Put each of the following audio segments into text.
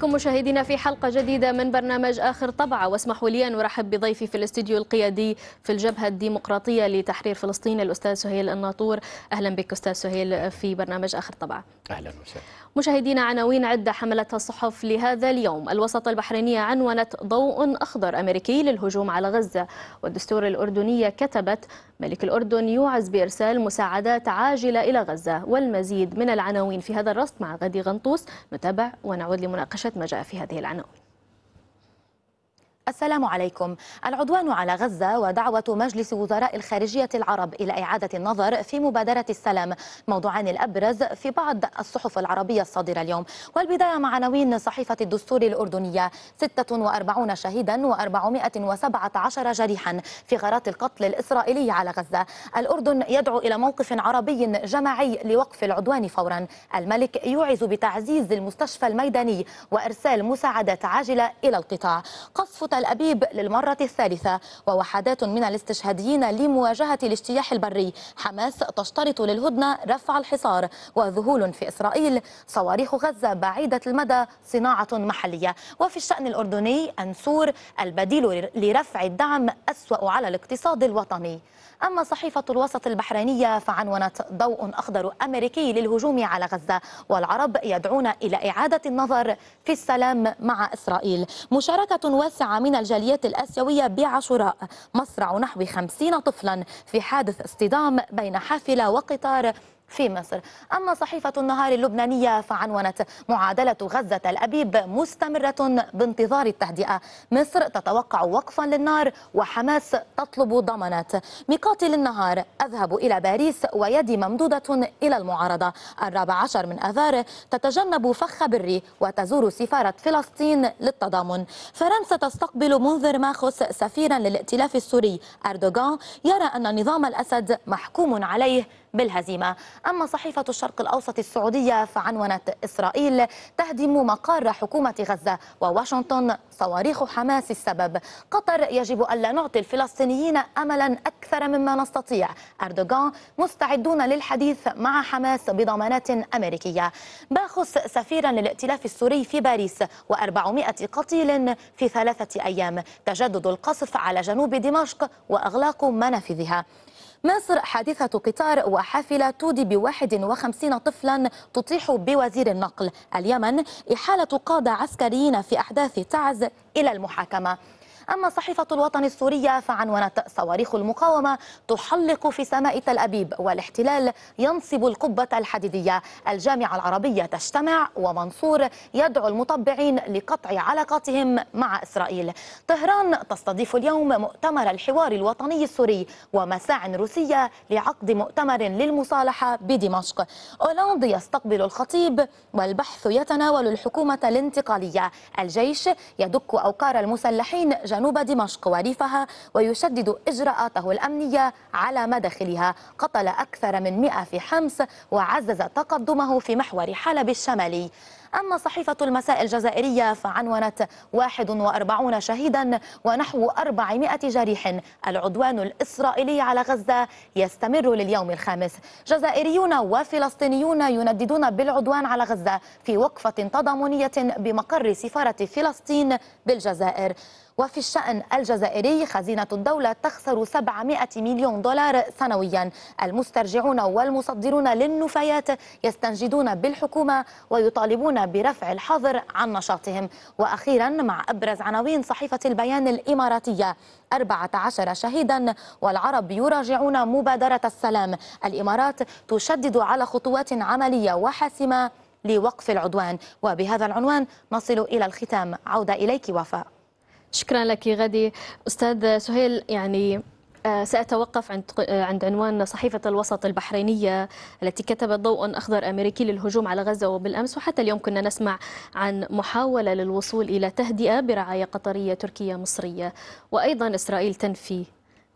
بكم مشاهدينا في حلقة جديدة من برنامج آخر طبعة واسمحوا لي أن أرحب بضيفي في الاستديو القيادي في الجبهة الديمقراطية لتحرير فلسطين الأستاذ سهيل الناطور أهلا بك أستاذ سهيل في برنامج آخر طبعة أهلا وسهلا مشاهدينا عناوين عدة حملتها الصحف لهذا اليوم الوسط البحرينية عنونت ضوء أخضر أمريكي للهجوم على غزة والدستور الأردنية كتبت ملك الأردن يوعز بإرسال مساعدات عاجلة إلى غزة والمزيد من العناوين في هذا الرصد مع غدي غنطوس نتابع ونعود لمناقشة ما جاء في هذه العناوين السلام عليكم العدوان على غزة ودعوة مجلس وزراء الخارجية العرب إلى إعادة النظر في مبادرة السلام موضوعان الأبرز في بعض الصحف العربية الصادرة اليوم والبداية مع عناوين صحيفة الدستور الأردنية 46 شهيدا و417 جريحا في غارات القتل الإسرائيلي على غزة الأردن يدعو إلى موقف عربي جماعي لوقف العدوان فورا الملك يوعز بتعزيز المستشفى الميداني وإرسال مساعدات عاجلة إلى القطاع قصف تل أبيب للمرة الثالثة ووحدات من الاستشهاديين لمواجهة الاجتياح البري حماس تشترط للهدنة رفع الحصار وذهول في إسرائيل صواريخ غزة بعيدة المدى صناعة محلية وفي الشأن الأردني أنسور البديل لرفع الدعم أسوأ على الاقتصاد الوطني أما صحيفة الوسط البحرينية فعنونت ضوء أخضر أمريكي للهجوم على غزة والعرب يدعون إلى إعادة النظر في السلام مع إسرائيل مشاركة واسعة من الجاليات الآسيوية بعاشوراء مصرع نحو خمسين طفلا في حادث اصطدام بين حافلة وقطار في مصر أما صحيفة النهار اللبنانية فعنونت معادلة غزة الأبيب مستمرة بانتظار التهدئة مصر تتوقع وقفا للنار وحماس تطلب ضمانات مقاتل النهار أذهب إلى باريس ويدي ممدودة إلى المعارضة الرابع عشر من أذار تتجنب فخ بري وتزور سفارة فلسطين للتضامن فرنسا تستقبل منذر ماخوس سفيرا للائتلاف السوري أردوغان يرى أن نظام الأسد محكوم عليه بالهزيمة أما صحيفة الشرق الأوسط السعودية فعنونت إسرائيل تهدم مقر حكومة غزة وواشنطن صواريخ حماس السبب قطر يجب ألا نعطي الفلسطينيين أملا أكثر مما نستطيع أردوغان مستعدون للحديث مع حماس بضمانات أمريكية باخس سفيرا للائتلاف السوري في باريس و400 قتيل في ثلاثة أيام تجدد القصف على جنوب دمشق وأغلاق منافذها مصر حادثة قطار وحافلة تودي ب 51 طفلا تطيح بوزير النقل اليمن إحالة قادة عسكريين في أحداث تعز إلى المحاكمة أما صحيفة الوطن السورية فعنونت صواريخ المقاومة تحلق في سماء تل أبيب والاحتلال ينصب القبة الحديدية الجامعة العربية تجتمع ومنصور يدعو المطبعين لقطع علاقاتهم مع إسرائيل طهران تستضيف اليوم مؤتمر الحوار الوطني السوري ومساع روسية لعقد مؤتمر للمصالحة بدمشق أولاند يستقبل الخطيب والبحث يتناول الحكومة الانتقالية الجيش يدك أوكار المسلحين جنوب جنوب دمشق وريفها ويشدد إجراءاته الأمنية على مداخلها قتل أكثر من 100 في حمص وعزز تقدمه في محور حلب الشمالي أما صحيفة المساء الجزائرية فعنونت 41 شهيدا ونحو 400 جريح العدوان الإسرائيلي على غزة يستمر لليوم الخامس جزائريون وفلسطينيون ينددون بالعدوان على غزة في وقفة تضامنية بمقر سفارة فلسطين بالجزائر وفي الشأن الجزائري خزينة الدولة تخسر 700 مليون دولار سنويا المسترجعون والمصدرون للنفايات يستنجدون بالحكومة ويطالبون برفع الحظر عن نشاطهم وأخيرا مع أبرز عناوين صحيفة البيان الإماراتية 14 شهيدا والعرب يراجعون مبادرة السلام الإمارات تشدد على خطوات عملية وحاسمة لوقف العدوان وبهذا العنوان نصل إلى الختام عودة إليك وفاء شكرا لك غدي أستاذ سهيل يعني آه، سأتوقف عند آه، عند عنوان صحيفة الوسط البحرينية التي كتبت ضوء أخضر أمريكي للهجوم على غزة وبالأمس وحتى اليوم كنا نسمع عن محاولة للوصول إلى تهدئة برعاية قطرية تركية مصرية وأيضا إسرائيل تنفي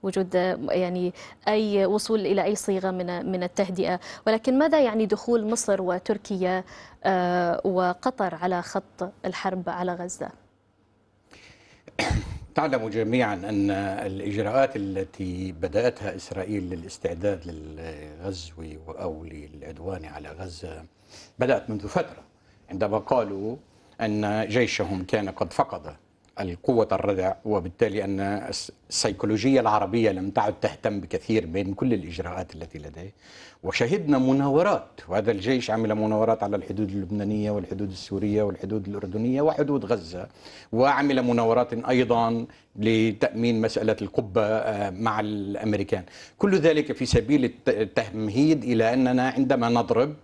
وجود يعني اي وصول الى اي صيغه من من التهدئه، ولكن ماذا يعني دخول مصر وتركيا آه، وقطر على خط الحرب على غزه؟ تعلم جميعا أن الإجراءات التي بدأتها إسرائيل للاستعداد للغزو أو للعدوان على غزة بدأت منذ فترة عندما قالوا أن جيشهم كان قد فقد القوة الردع وبالتالي أن السيكولوجية العربية لم تعد تهتم بكثير بين كل الإجراءات التي لديه وشهدنا مناورات وهذا الجيش عمل مناورات على الحدود اللبنانية والحدود السورية والحدود الأردنية وحدود غزة وعمل مناورات أيضا لتأمين مسألة القبة آه، مع الأمريكان كل ذلك في سبيل التمهيد إلى أننا عندما نضرب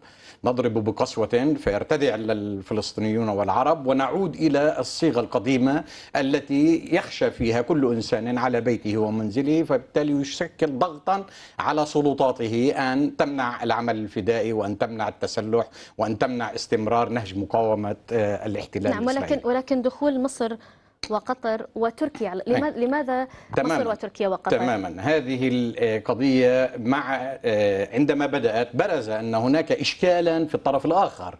نضرب بقسوة فيرتدع الفلسطينيون والعرب ونعود إلى الصيغة القديمة التي يخشى فيها كل إنسان على بيته ومنزله فبالتالي يشكل ضغطا على سلطاته أن تمنع العمل الفدائي وأن تمنع التسلح وأن تمنع استمرار نهج مقاومة آه، الاحتلال نعم ولكن, ولكن دخول مصر وقطر وتركيا لماذا مصر وتركيا وقطر تماما هذه القضية مع آه، عندما بدأت برز أن هناك إشكالا في الطرف الآخر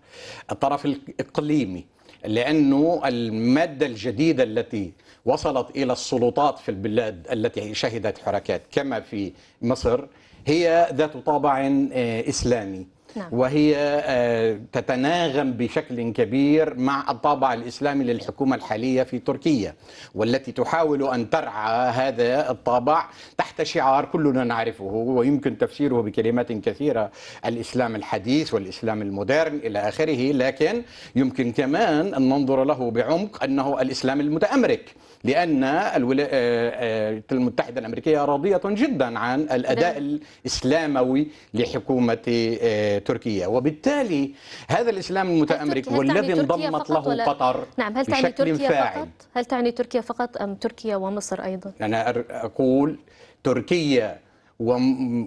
الطرف الإقليمي لأنه المادة الجديدة التي وصلت إلى السلطات في البلاد التي شهدت حركات كما في مصر هي ذات طابع آه، إسلامي نعم. وهي آه، تتناغم بشكل كبير مع الطابع الإسلامي للحكومة الحالية في تركيا والتي تحاول أن ترعى هذا الطابع تحت شعار كلنا نعرفه ويمكن تفسيره بكلمات كثيرة الإسلام الحديث والإسلام المودرن إلى آخره لكن يمكن كمان أن ننظر له بعمق أنه الإسلام المتأمرك لأن الولايات آه، آه، المتحدة الأمريكية راضية جدا عن الأداء الإسلاموي لحكومة آه، تركيا وبالتالي هذا الإسلام المتأمريكي والذي انضمت له قطر نعم هل تعني بشكل تركيا فاعل فقط؟ هل تعني تركيا فقط أم تركيا ومصر أيضا؟ أنا أقول تركيا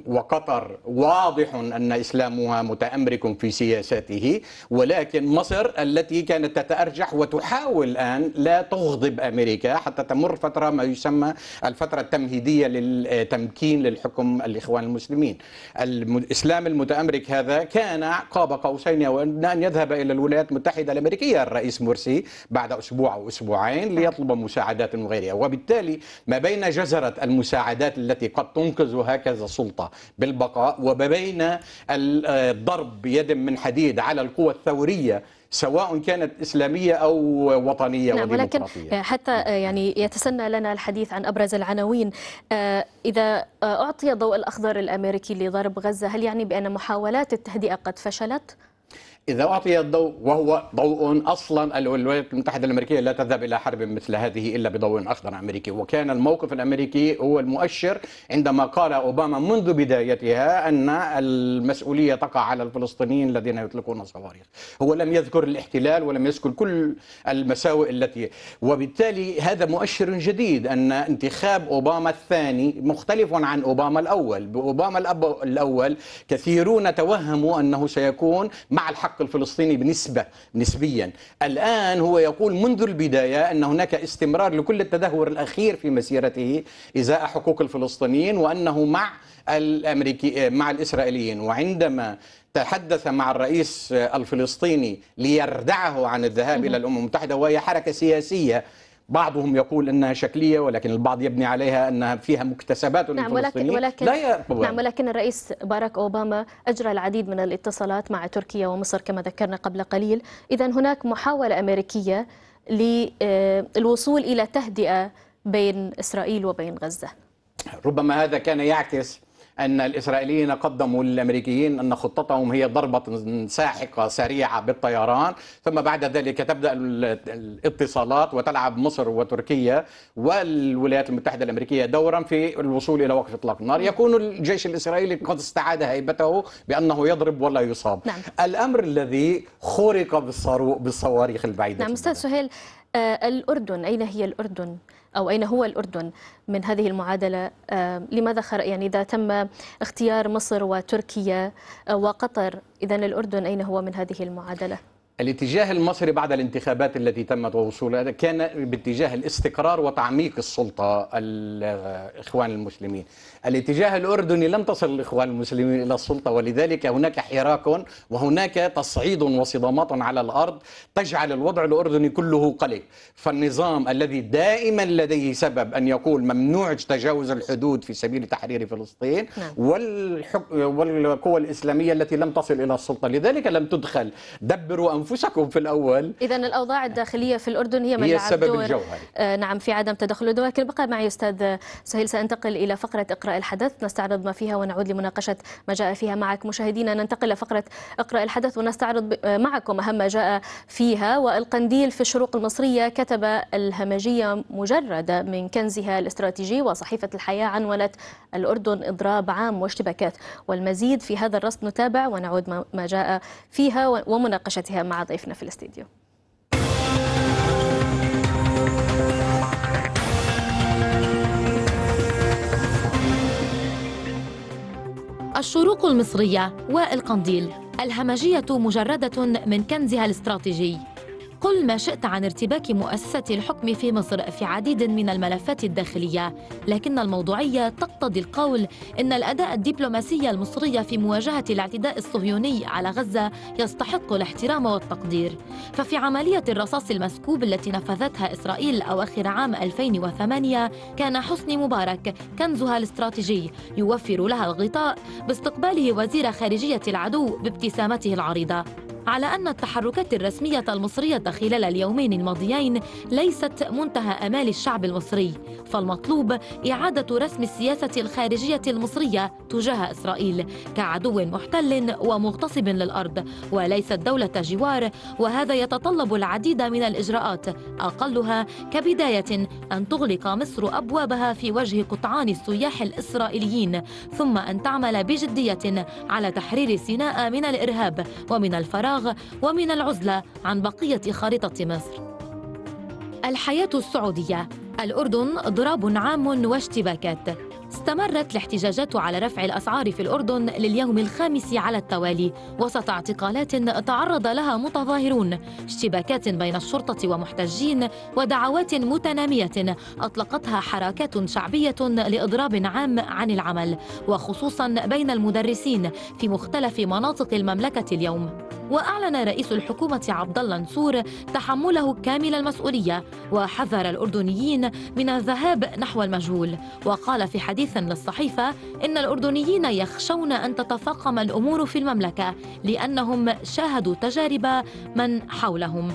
وقطر واضح أن إسلامها متأمرك في سياساته ولكن مصر التي كانت تتأرجح وتحاول الآن لا تغضب أمريكا حتى تمر فترة ما يسمى الفترة التمهيدية للتمكين للحكم الإخوان المسلمين الإسلام المتأمرك هذا كان قاب قوسين أن يذهب إلى الولايات المتحدة الأمريكية الرئيس مرسي بعد أسبوع أو أسبوعين ليطلب مساعدات وغيرها وبالتالي ما بين جزرة المساعدات التي قد تنقذ هكذا مركز السلطة بالبقاء وبين الضرب بيد من حديد على القوى الثورية سواء كانت إسلامية أو وطنية نعم وديمقراطية ولكن حتى يعني يتسنى لنا الحديث عن أبرز العناوين آه، إذا آه، أعطي ضوء الأخضر الأمريكي لضرب غزة هل يعني بأن محاولات التهدئة قد فشلت؟ إذا أعطي الضوء وهو ضوء أصلا الولايات المتحدة الأمريكية لا تذهب إلى حرب مثل هذه إلا بضوء أخضر أمريكي وكان الموقف الأمريكي هو المؤشر عندما قال أوباما منذ بدايتها أن المسؤولية تقع على الفلسطينيين الذين يطلقون الصواريخ هو لم يذكر الاحتلال ولم يذكر كل المساوئ التي وبالتالي هذا مؤشر جديد أن انتخاب أوباما الثاني مختلف عن أوباما الأول بأوباما الأول كثيرون توهموا أنه سيكون مع الحق الحق الفلسطيني بنسبة نسبيا الآن هو يقول منذ البداية أن هناك استمرار لكل التدهور الأخير في مسيرته إزاء حقوق الفلسطينيين وأنه مع الأمريكي مع الإسرائيليين وعندما تحدث مع الرئيس الفلسطيني ليردعه عن الذهاب إلى الأمم المتحدة وهي حركة سياسية بعضهم يقول انها شكليه ولكن البعض يبني عليها انها فيها مكتسبات نعم ولكن ولكن لا نعم ولكن الرئيس باراك اوباما اجرى العديد من الاتصالات مع تركيا ومصر كما ذكرنا قبل قليل، اذا هناك محاوله امريكيه للوصول الى تهدئه بين اسرائيل وبين غزه. ربما هذا كان يعكس أن الإسرائيليين قدموا للأمريكيين أن خطتهم هي ضربة ساحقة سريعة بالطيران ثم بعد ذلك تبدأ الاتصالات وتلعب مصر وتركيا والولايات المتحدة الأمريكية دورا في الوصول إلى وقف إطلاق النار نعم. يكون الجيش الإسرائيلي قد استعاد هيبته بأنه يضرب ولا يصاب نعم. الأمر الذي خرق بالصواريخ البعيدة نعم أستاذ سهيل آه، الأردن أين هي الأردن؟ أو أين هو الأردن من هذه المعادلة آه، لماذا يعني إذا تم اختيار مصر وتركيا آه، وقطر إذا الأردن أين هو من هذه المعادلة الاتجاه المصري بعد الانتخابات التي تمت ووصولها كان باتجاه الاستقرار وتعميق السلطة الإخوان آه، المسلمين الاتجاه الأردني لم تصل الإخوان المسلمين إلى السلطة ولذلك هناك حراك وهناك تصعيد وصدامات على الأرض تجعل الوضع الأردني كله قلق فالنظام الذي دائما لديه سبب أن يقول ممنوع تجاوز الحدود في سبيل تحرير فلسطين نعم. والقوى الإسلامية التي لم تصل إلى السلطة لذلك لم تدخل دبروا أنفسكم في الأول إذا الأوضاع الداخلية في الأردن هي من هي السبب الجوهري آه نعم في عدم تدخل لكن بقى معي أستاذ سهيل سأنتقل إلى فقرة إقراء الحدث نستعرض ما فيها ونعود لمناقشة ما جاء فيها معك مشاهدينا ننتقل لفقرة اقرأ الحدث ونستعرض معكم أهم ما جاء فيها والقنديل في الشروق المصرية كتب الهمجية مجردة من كنزها الاستراتيجي وصحيفة الحياة عنونت الأردن إضراب عام واشتباكات والمزيد في هذا الرصد نتابع ونعود ما جاء فيها ومناقشتها مع ضيفنا في الاستديو الشروق المصرية والقنديل الهمجية مجردة من كنزها الاستراتيجي قل ما شئت عن ارتباك مؤسسة الحكم في مصر في عديد من الملفات الداخلية لكن الموضوعية تقتضي القول إن الأداء الدبلوماسي المصري في مواجهة الاعتداء الصهيوني على غزة يستحق الاحترام والتقدير ففي عملية الرصاص المسكوب التي نفذتها إسرائيل أواخر عام 2008 كان حسني مبارك كنزها الاستراتيجي يوفر لها الغطاء باستقباله وزير خارجية العدو بابتسامته العريضة على أن التحركات الرسمية المصرية خلال اليومين الماضيين ليست منتهى أمال الشعب المصري فالمطلوب إعادة رسم السياسة الخارجية المصرية تجاه إسرائيل كعدو محتل ومغتصب للأرض وليست دولة جوار وهذا يتطلب العديد من الإجراءات أقلها كبداية أن تغلق مصر أبوابها في وجه قطعان السياح الإسرائيليين ثم أن تعمل بجدية على تحرير سيناء من الإرهاب ومن الفراغ الفراغ ومن العزلة عن بقية خارطة مصر الحياة السعودية الأردن ضراب عام واشتباكات استمرت الاحتجاجات على رفع الأسعار في الأردن لليوم الخامس على التوالي وسط اعتقالات تعرض لها متظاهرون اشتباكات بين الشرطة ومحتجين ودعوات متنامية أطلقتها حركات شعبية لإضراب عام عن العمل وخصوصا بين المدرسين في مختلف مناطق المملكة اليوم وأعلن رئيس الحكومة عبد الله نصور تحمله كامل المسؤولية وحذر الأردنيين من الذهاب نحو المجهول وقال في حديث للصحيفة إن الأردنيين يخشون أن تتفاقم الأمور في المملكة لأنهم شاهدوا تجارب من حولهم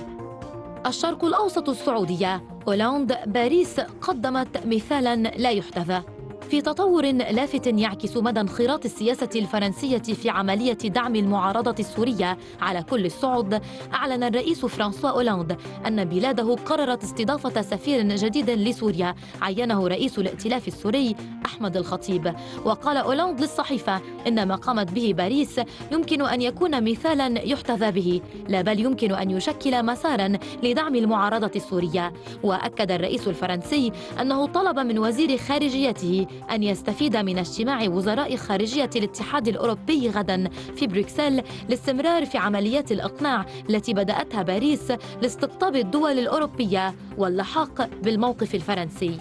الشرق الأوسط السعودية هولندا باريس قدمت مثالا لا يحتذى في تطور لافت يعكس مدى انخراط السياسة الفرنسية في عملية دعم المعارضة السورية على كل الصعد أعلن الرئيس فرانسوا أولاند أن بلاده قررت استضافة سفير جديد لسوريا عينه رئيس الائتلاف السوري أحمد الخطيب وقال أولاند للصحيفة إن ما قامت به باريس يمكن أن يكون مثالا يحتذى به لا بل يمكن أن يشكل مسارا لدعم المعارضة السورية وأكد الرئيس الفرنسي أنه طلب من وزير خارجيته أن يستفيد من اجتماع وزراء خارجية الاتحاد الأوروبي غدا في بروكسل لاستمرار في عمليات الإقناع التي بدأتها باريس لاستقطاب الدول الأوروبية واللحاق بالموقف الفرنسي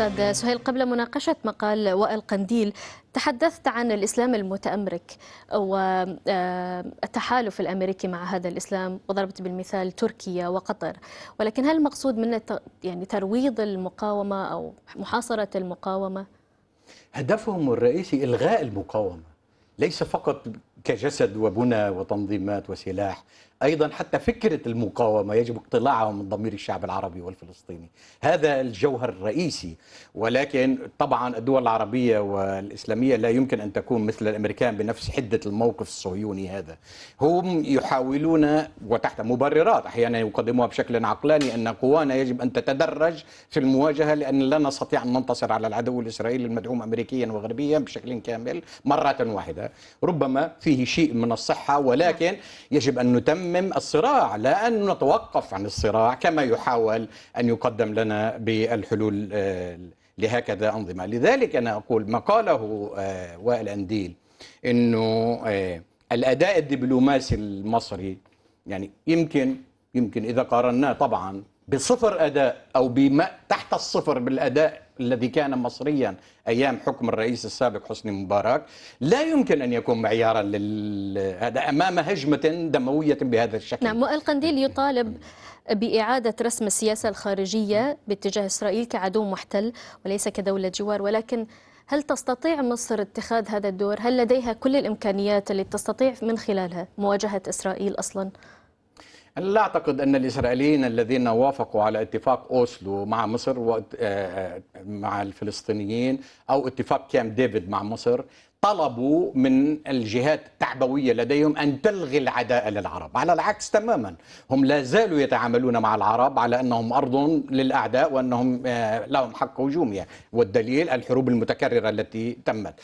أستاذ سهيل قبل مناقشة مقال وائل قنديل تحدثت عن الإسلام المتأمرك والتحالف الأمريكي مع هذا الإسلام وضربت بالمثال تركيا وقطر ولكن هل المقصود منه يعني ترويض المقاومة أو محاصرة المقاومة؟ هدفهم الرئيسي إلغاء المقاومة ليس فقط كجسد وبنى وتنظيمات وسلاح ايضا حتى فكره المقاومه يجب اقتلاعها من ضمير الشعب العربي والفلسطيني هذا الجوهر الرئيسي ولكن طبعا الدول العربيه والاسلاميه لا يمكن ان تكون مثل الامريكان بنفس حده الموقف الصهيوني هذا هم يحاولون وتحت مبررات احيانا يقدموها بشكل عقلاني ان قوانا يجب ان تتدرج في المواجهه لان لا نستطيع ان ننتصر على العدو الاسرائيلي المدعوم امريكيا وغربيا بشكل كامل مره واحده ربما فيه شيء من الصحه ولكن يجب ان نتم يتمم الصراع لا أن نتوقف عن الصراع كما يحاول أن يقدم لنا بالحلول آه، لهكذا أنظمة لذلك أنا أقول ما قاله آه، وائل أنديل أنه آه، الأداء الدبلوماسي المصري يعني يمكن يمكن إذا قارناه طبعا بصفر أداء أو بما تحت الصفر بالأداء الذي كان مصريا أيام حكم الرئيس السابق حسني مبارك لا يمكن أن يكون معيارا لل... هذا أمام هجمة دموية بهذا الشكل نعم القنديل يطالب بإعادة رسم السياسة الخارجية باتجاه إسرائيل كعدو محتل وليس كدولة جوار ولكن هل تستطيع مصر اتخاذ هذا الدور؟ هل لديها كل الإمكانيات التي تستطيع من خلالها مواجهة إسرائيل أصلاً؟ أنا لا أعتقد أن الإسرائيليين الذين وافقوا على اتفاق أوسلو مع مصر آه، آه، مع الفلسطينيين أو اتفاق كام ديفيد مع مصر طلبوا من الجهات التعبوية لديهم أن تلغي العداء للعرب على العكس تماما هم لا زالوا يتعاملون مع العرب على أنهم أرض للأعداء وأنهم آه، لهم حق هجومها والدليل الحروب المتكررة التي تمت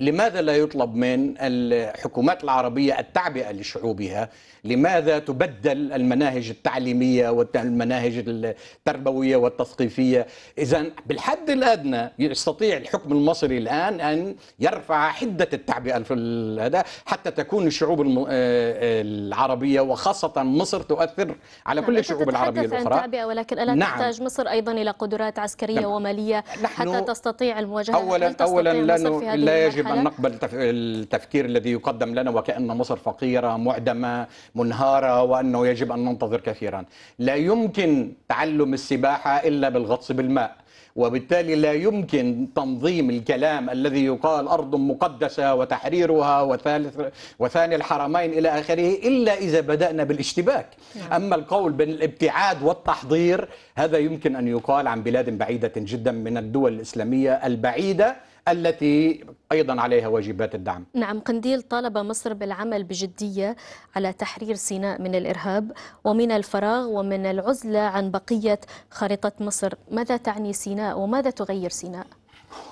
لماذا لا يطلب من الحكومات العربية التعبئة لشعوبها لماذا تبدل المناهج التعليمية والمناهج التربوية والتثقيفية إذا بالحد الأدنى يستطيع الحكم المصري الآن أن يرفع حدة التعبئه يعني في هذا حتى تكون الشعوب آه، آه، العربيه وخاصه مصر تؤثر على نعم، كل الشعوب العربيه الاخرى ولكن الا نعم. تحتاج مصر ايضا الى قدرات عسكريه نعم. وماليه حتى تستطيع المواجهه اولا اولا لا, لا يجب ان نقبل التفكير الذي يقدم لنا وكان مصر فقيره معدمه منهاره وانه يجب ان ننتظر كثيرا لا يمكن تعلم السباحه الا بالغطس بالماء وبالتالي لا يمكن تنظيم الكلام الذي يقال أرض مقدسة وتحريرها وثالث وثاني الحرمين إلى آخره إلا إذا بدأنا بالاشتباك نعم. أما القول بين الابتعاد والتحضير هذا يمكن أن يقال عن بلاد بعيدة جدا من الدول الإسلامية البعيدة التي أيضا عليها واجبات الدعم نعم قنديل طالب مصر بالعمل بجدية على تحرير سيناء من الإرهاب ومن الفراغ ومن العزلة عن بقية خريطة مصر ماذا تعني سيناء وماذا تغير سيناء؟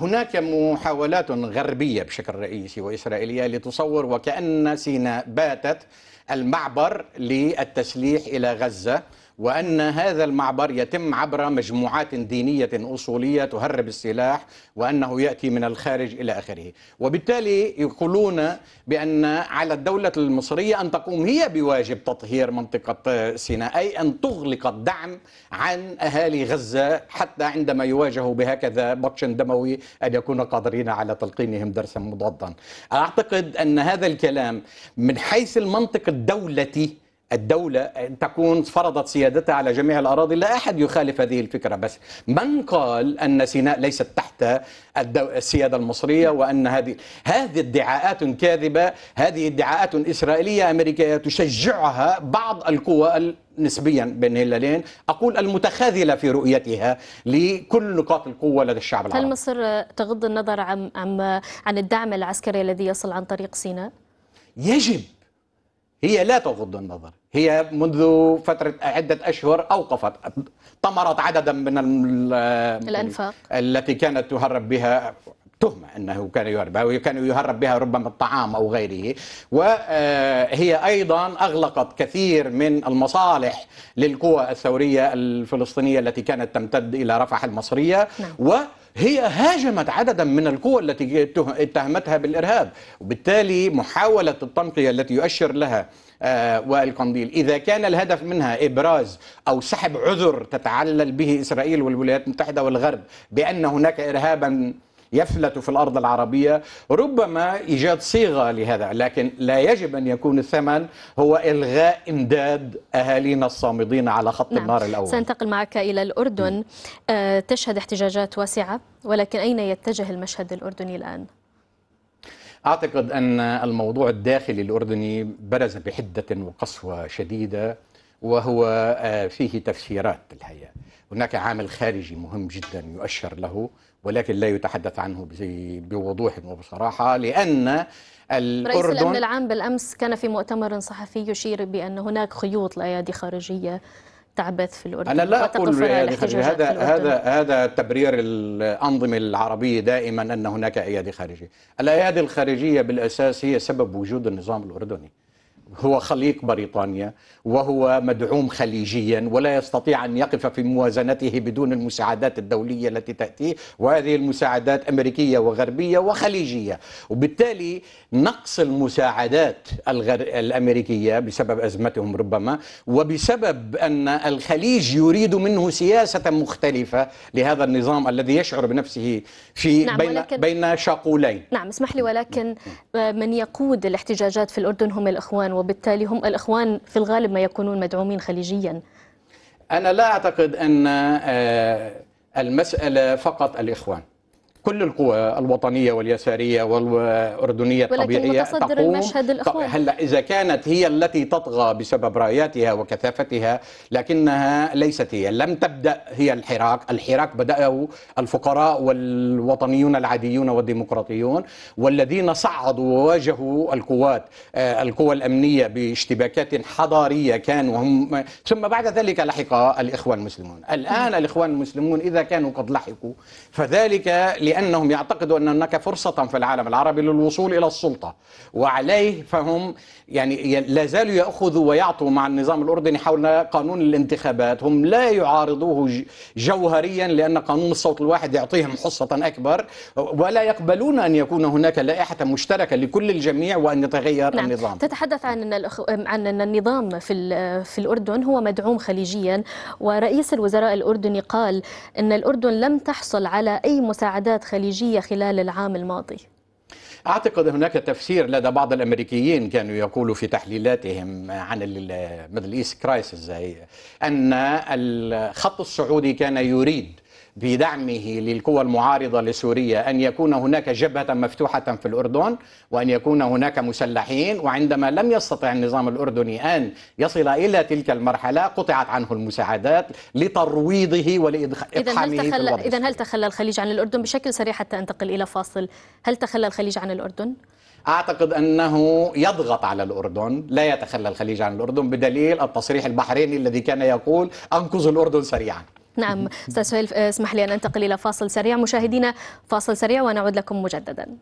هناك محاولات غربية بشكل رئيسي وإسرائيلية لتصور وكأن سيناء باتت المعبر للتسليح إلى غزة وأن هذا المعبر يتم عبر مجموعات دينية أصولية تهرب السلاح وأنه يأتي من الخارج إلى آخره وبالتالي يقولون بأن على الدولة المصرية أن تقوم هي بواجب تطهير منطقة سيناء أي أن تغلق الدعم عن أهالي غزة حتى عندما يواجهوا بهكذا بطش دموي أن يكون قادرين على تلقينهم درسا مضادا أعتقد أن هذا الكلام من حيث المنطق الدولتي الدولة أن تكون فرضت سيادتها على جميع الأراضي لا أحد يخالف هذه الفكرة بس من قال أن سيناء ليست تحت السيادة المصرية وأن هذه هذه ادعاءات كاذبة هذه ادعاءات إسرائيلية أمريكية تشجعها بعض القوى نسبيا بين هلالين أقول المتخاذلة في رؤيتها لكل نقاط القوة لدى الشعب العربي هل مصر تغض النظر عن, عن الدعم العسكري الذي يصل عن طريق سيناء؟ يجب هي لا تغض النظر هي منذ فترة عدة أشهر أوقفت طمرت عددا من الأنفاق التي كانت تهرب بها تهمة أنه كان يهرب أو كان يهرب بها ربما الطعام أو غيره وهي أيضا أغلقت كثير من المصالح للقوى الثورية الفلسطينية التي كانت تمتد إلى رفح المصرية نعم. و هي هاجمت عددا من القوى التي اتهمتها بالإرهاب وبالتالي محاولة التنقية التي يؤشر لها آه، والقنديل إذا كان الهدف منها إبراز أو سحب عذر تتعلل به إسرائيل والولايات المتحدة والغرب بأن هناك إرهابا يفلت في الارض العربيه ربما ايجاد صيغه لهذا لكن لا يجب ان يكون الثمن هو الغاء امداد اهالينا الصامدين على خط نعم. النار الاول سانتقل معك الى الاردن آه، تشهد احتجاجات واسعه ولكن اين يتجه المشهد الاردني الان أعتقد أن الموضوع الداخلي الأردني برز بحدة وقسوة شديدة وهو آه، فيه تفسيرات الحقيقة هناك عامل خارجي مهم جدا يؤشر له ولكن لا يتحدث عنه بوضوح وبصراحة لأن الأردن رئيس الأمن العام بالأمس كان في مؤتمر صحفي يشير بأن هناك خيوط لأيادي خارجية تعبث في الاردن انا لا اقول هذا هذا هذا تبرير الانظمه العربيه دائما ان هناك ايادي خارجيه الايادي الخارجيه بالاساس هي سبب وجود النظام الاردني هو خليق بريطانيا وهو مدعوم خليجيا ولا يستطيع ان يقف في موازنته بدون المساعدات الدوليه التي تاتيه وهذه المساعدات امريكيه وغربيه وخليجيه وبالتالي نقص المساعدات الغر... الامريكيه بسبب ازمتهم ربما وبسبب ان الخليج يريد منه سياسه مختلفه لهذا النظام الذي يشعر بنفسه في نعم بين ولكن... بين شاقولين نعم اسمح لي ولكن آه، من يقود الاحتجاجات في الاردن هم الاخوان وبالتالي هم الإخوان في الغالب ما يكونون مدعومين خليجيا أنا لا أعتقد أن آه، المسألة فقط الإخوان كل القوى الوطنيه واليساريه والاردنيه الطبيعيه تقوم المشهد الأخوان. هلا اذا كانت هي التي تطغى بسبب راياتها وكثافتها لكنها ليست هي لم تبدا هي الحراك الحراك بداه الفقراء والوطنيون العاديون والديمقراطيون والذين صعدوا وواجهوا القوات آه، القوى الامنيه باشتباكات حضاريه كانوا هم ثم بعد ذلك لحق الاخوان المسلمون الان الاخوان المسلمون اذا كانوا قد لحقوا فذلك لأنهم يعتقدوا أن هناك فرصة في العالم العربي للوصول إلى السلطة وعليه فهم يعني لا زالوا يأخذوا ويعطوا مع النظام الأردني حول قانون الانتخابات هم لا يعارضوه جوهريا لأن قانون الصوت الواحد يعطيهم حصة أكبر ولا يقبلون أن يكون هناك لائحة مشتركة لكل الجميع وأن يتغير نعم. النظام تتحدث عن أن عن أن النظام في في الأردن هو مدعوم خليجيا ورئيس الوزراء الأردني قال أن الأردن لم تحصل على أي مساعدات مؤشرات خليجية خلال العام الماضي؟ أعتقد هناك تفسير لدى بعض الأمريكيين كانوا يقولوا في تحليلاتهم عن الميدل إيست كرايسيس أن الخط السعودي كان يريد بدعمه للقوى المعارضة لسوريا أن يكون هناك جبهة مفتوحة في الأردن وأن يكون هناك مسلحين وعندما لم يستطع النظام الأردني أن يصل إلى تلك المرحلة قطعت عنه المساعدات لترويضه ولإقحامه إذا هل, إذا هل تخلى الخليج عن الأردن بشكل سريع حتى أنتقل إلى فاصل هل تخلى الخليج عن الأردن؟ اعتقد انه يضغط على الاردن، لا يتخلى الخليج عن الاردن بدليل التصريح البحريني الذي كان يقول انقذوا الاردن سريعا. نعم استاذ سهيل آه، اسمح لي ان انتقل الى فاصل سريع مشاهدينا فاصل سريع ونعود لكم مجددا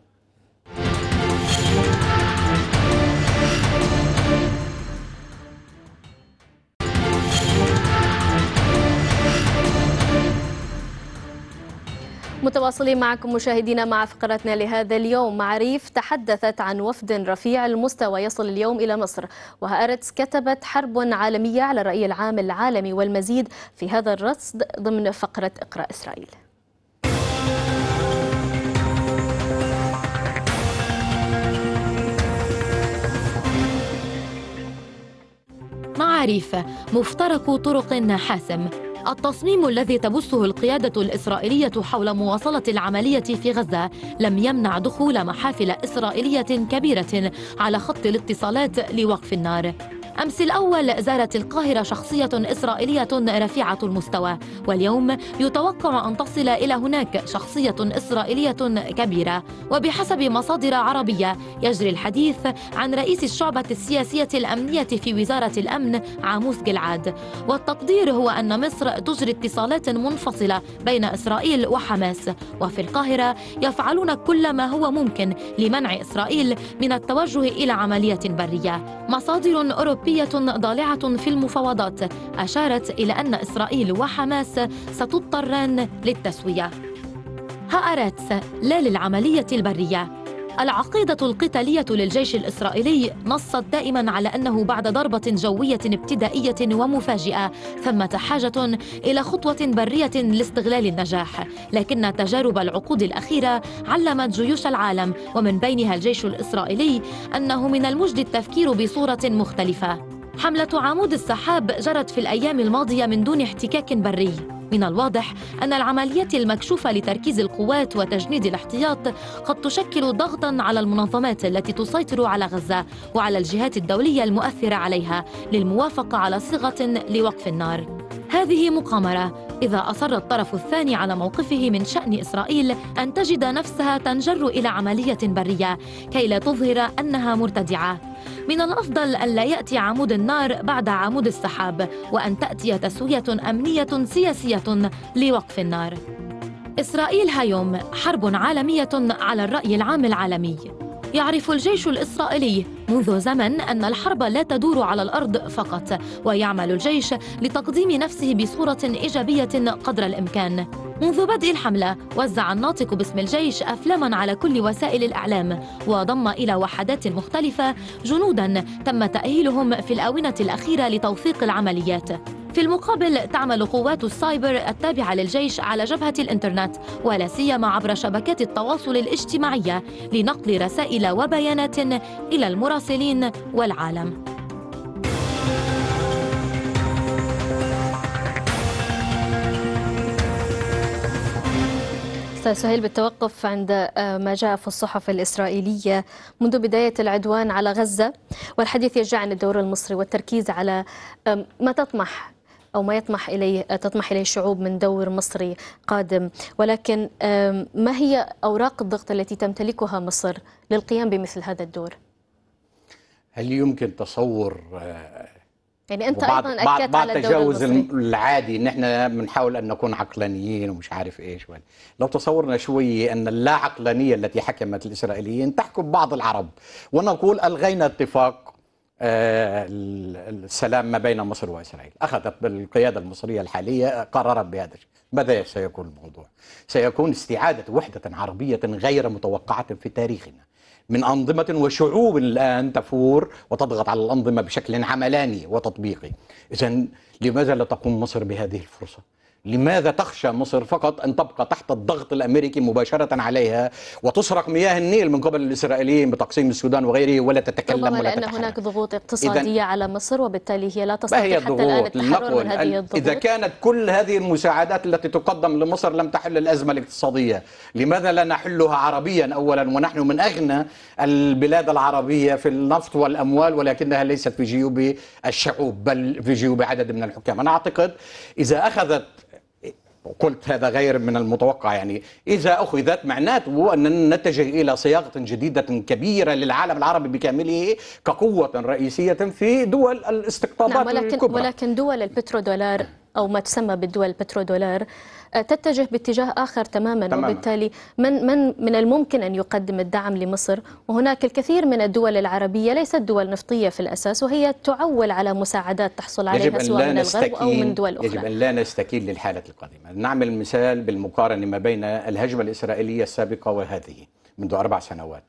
متواصلين معكم مشاهدينا مع فقرتنا لهذا اليوم معريف تحدثت عن وفد رفيع المستوى يصل اليوم إلى مصر وهارتس كتبت حرب عالمية على الرأي العام العالمي والمزيد في هذا الرصد ضمن فقرة إقرأ إسرائيل معاريف مفترق طرق حاسم التصميم الذي تبثه القيادة الإسرائيلية حول مواصلة العملية في غزة لم يمنع دخول محافل إسرائيلية كبيرة على خط الاتصالات لوقف النار أمس الأول زارت القاهرة شخصية إسرائيلية رفيعة المستوى واليوم يتوقع أن تصل إلى هناك شخصية إسرائيلية كبيرة وبحسب مصادر عربية يجري الحديث عن رئيس الشعبة السياسية الأمنية في وزارة الأمن عاموس جلعاد والتقدير هو أن مصر تجري اتصالات منفصلة بين إسرائيل وحماس وفي القاهرة يفعلون كل ما هو ممكن لمنع إسرائيل من التوجه إلى عملية برية مصادر أوروبية أوروبية ضالعة في المفاوضات أشارت إلى أن إسرائيل وحماس ستضطران للتسوية هأرتس لا للعملية البرية العقيدة القتالية للجيش الإسرائيلي نصت دائما على أنه بعد ضربة جوية ابتدائية ومفاجئة ثمة حاجة إلى خطوة برية لاستغلال النجاح لكن تجارب العقود الأخيرة علمت جيوش العالم ومن بينها الجيش الإسرائيلي أنه من المجد التفكير بصورة مختلفة حملة عمود السحاب جرت في الأيام الماضية من دون احتكاك بري من الواضح أن العمليات المكشوفة لتركيز القوات وتجنيد الاحتياط قد تشكل ضغطا على المنظمات التي تسيطر على غزة وعلى الجهات الدولية المؤثرة عليها للموافقة على صيغة لوقف النار هذه مقامرة إذا أصر الطرف الثاني على موقفه من شأن إسرائيل أن تجد نفسها تنجر إلى عملية برية كي لا تظهر أنها مرتدعة من الأفضل ألا يأتي عمود النار بعد عمود السحاب وأن تأتي تسوية أمنية سياسية لوقف النار إسرائيل هايوم حرب عالمية على الرأي العام العالمي يعرف الجيش الإسرائيلي منذ زمن أن الحرب لا تدور على الأرض فقط ويعمل الجيش لتقديم نفسه بصورة إيجابية قدر الإمكان منذ بدء الحملة وزع الناطق باسم الجيش أفلاما على كل وسائل الإعلام وضم إلى وحدات مختلفة جنودا تم تأهيلهم في الآونة الأخيرة لتوثيق العمليات في المقابل تعمل قوات السايبر التابعة للجيش على جبهة الإنترنت ولا سيما عبر شبكات التواصل الاجتماعية لنقل رسائل وبيانات إلى المراسلين المتواصلين والعالم استاذ سهيل بالتوقف عند آه، ما جاء في الصحف الاسرائيليه منذ بدايه العدوان على غزه والحديث يرجع عن الدور المصري والتركيز على ما تطمح أو ما يطمح إليه آه، تطمح إليه الشعوب من دور مصري قادم ولكن ما هي أوراق الضغط التي تمتلكها مصر للقيام بمثل هذا الدور؟ هل يمكن تصور آه، يعني انت ايضا اكدت بعد على تجاوز العادي ان احنا بنحاول ان نكون عقلانيين ومش عارف ايش وين. لو تصورنا شويه ان اللا عقلانيه التي حكمت الاسرائيليين تحكم بعض العرب ونقول الغينا اتفاق آه، السلام ما بين مصر واسرائيل اخذت القياده المصريه الحاليه قرارا بهذا الشيء ماذا سيكون الموضوع سيكون استعاده وحده عربيه غير متوقعه في تاريخنا من أنظمة وشعوب الآن تفور وتضغط على الأنظمة بشكل عملاني وتطبيقي إذا لماذا لا تقوم مصر بهذه الفرصة؟ لماذا تخشى مصر فقط أن تبقى تحت الضغط الأمريكي مباشرة عليها وتسرق مياه النيل من قبل الإسرائيليين بتقسيم السودان وغيره ولا تتكلم ربما ولا لأن تتحرك. هناك ضغوط اقتصادية على مصر وبالتالي هي لا تستطيع هي حتى الآن التحرر من هذه الضغوط إذا كانت كل هذه المساعدات التي تقدم لمصر لم تحل الأزمة الاقتصادية لماذا لا نحلها عربيا أولا ونحن من أغنى البلاد العربية في النفط والأموال ولكنها ليست في جيوب الشعوب بل في جيوب عدد من الحكام أنا أعتقد إذا أخذت قلت هذا غير من المتوقع يعني إذا أخذت معناته ان نتجه إلى صياغة جديدة كبيرة للعالم العربي بكامله كقوة رئيسية في دول الاستقطابات نعم ولكن, الكبرى. ولكن دول البترودولار أو ما تسمى بالدول البترودولار آه، تتجه باتجاه آخر تماما, تماماً. وبالتالي من, من من الممكن أن يقدم الدعم لمصر وهناك الكثير من الدول العربية ليست دول نفطية في الأساس وهي تعول على مساعدات تحصل عليها سواء من الغرب أو من دول أخرى يجب أن لا نستكين للحالة القادمة نعمل مثال بالمقارنة ما بين الهجمة الإسرائيلية السابقة وهذه منذ أربع سنوات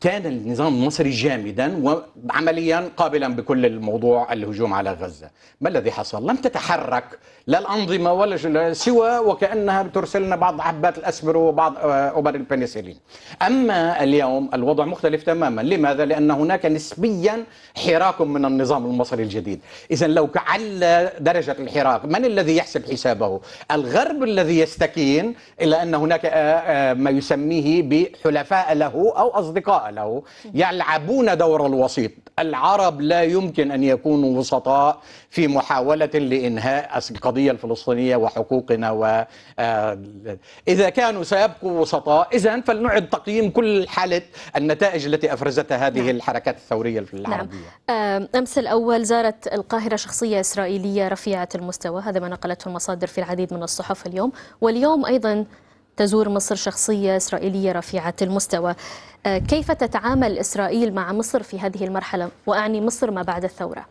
كان النظام المصري جامدا وعمليا قابلا بكل الموضوع الهجوم على غزة ما الذي حصل؟ لم تتحرك لا الأنظمة ولا سوى وكأنها لنا بعض عبات الأسبر وبعض أبر آه، البنسلين أما اليوم الوضع مختلف تماما لماذا؟ لأن هناك نسبيا حراك من النظام المصري الجديد إذا لو على درجة الحراك من الذي يحسب حسابه؟ الغرب الذي يستكين إلى أن هناك آه، آه، ما يسميه بحلفاء له أو أصدقاء له يلعبون دور الوسيط العرب لا يمكن أن يكونوا وسطاء في محاولة لإنهاء القضية الفلسطينية وحقوقنا و آه، إذا كانوا سيبقوا وسطاء إذا فلنعد تقييم كل حالة النتائج التي أفرزتها هذه نعم. الحركات الثورية نعم. العربية نعم. أمس الأول زارت القاهرة شخصية إسرائيلية رفيعة المستوى هذا ما نقلته المصادر في العديد من الصحف اليوم واليوم أيضا تزور مصر شخصية إسرائيلية رفيعة المستوى آه، كيف تتعامل إسرائيل مع مصر في هذه المرحلة وأعني مصر ما بعد الثورة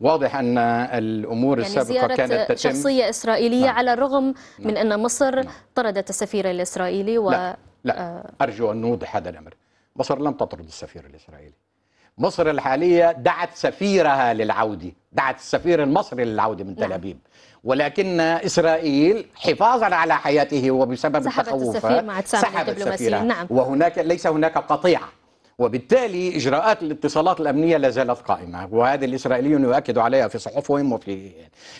واضح ان الامور يعني السابقه زيارة كانت تتم شخصيه اسرائيليه نعم. على الرغم نعم. من ان مصر نعم. طردت السفير الاسرائيلي و لا, لا. آه. ارجو ان نوضح هذا الامر مصر لم تطرد السفير الاسرائيلي مصر الحاليه دعت سفيرها للعوده دعت السفير المصري للعوده من تل نعم. ابيب نعم. ولكن إسرائيل حفاظا على حياته وبسبب سحبت التخوفات سحبت السفيرة نعم. وهناك ليس هناك قطيعة وبالتالي إجراءات الاتصالات الأمنية لا زالت قائمة وهذا الإسرائيليون يؤكدوا عليها في صحفهم وفي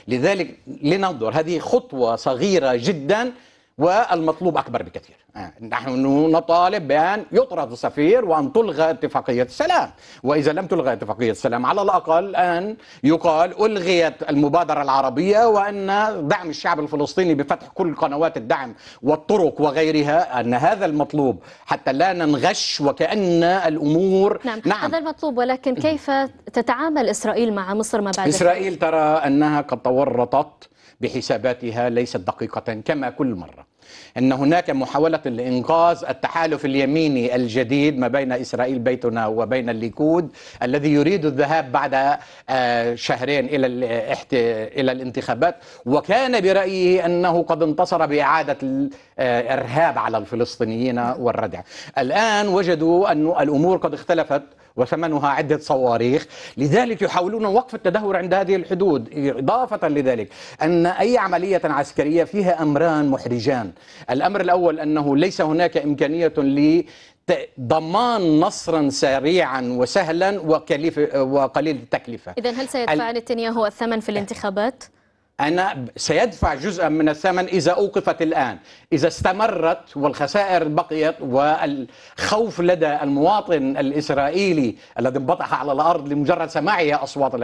لذلك لننظر هذه خطوة صغيرة جداً والمطلوب أكبر بكثير آه، نحن نطالب بأن يطرد السفير وأن تلغى اتفاقية السلام وإذا لم تلغى اتفاقية السلام على الأقل أن يقال ألغيت المبادرة العربية وأن دعم الشعب الفلسطيني بفتح كل قنوات الدعم والطرق وغيرها أن هذا المطلوب حتى لا ننغش وكأن الأمور نعم, نعم. هذا المطلوب ولكن كيف تتعامل إسرائيل مع مصر ما بعد إسرائيل ترى أنها قد تورطت بحساباتها ليست دقيقة كما كل مرة أن هناك محاولة لإنقاذ التحالف اليميني الجديد ما بين إسرائيل بيتنا وبين الليكود الذي يريد الذهاب بعد آه، شهرين إلى إلى الانتخابات وكان برأيه أنه قد انتصر بإعادة الإرهاب آه، على الفلسطينيين والردع الآن وجدوا أن الأمور قد اختلفت وثمنها عدة صواريخ لذلك يحاولون وقف التدهور عند هذه الحدود إضافة لذلك أن أي عملية عسكرية فيها أمران محرجان الأمر الأول أنه ليس هناك إمكانية ضمان نصرا سريعا وسهلا وكليف وقليل التكلفه. اذا هل سيدفع نتنياهو الثمن في الانتخابات؟ أنا سيدفع جزءا من الثمن إذا أوقفت الآن إذا استمرت والخسائر بقيت والخوف لدى المواطن الإسرائيلي الذي انبطح على الأرض لمجرد سماعه أصوات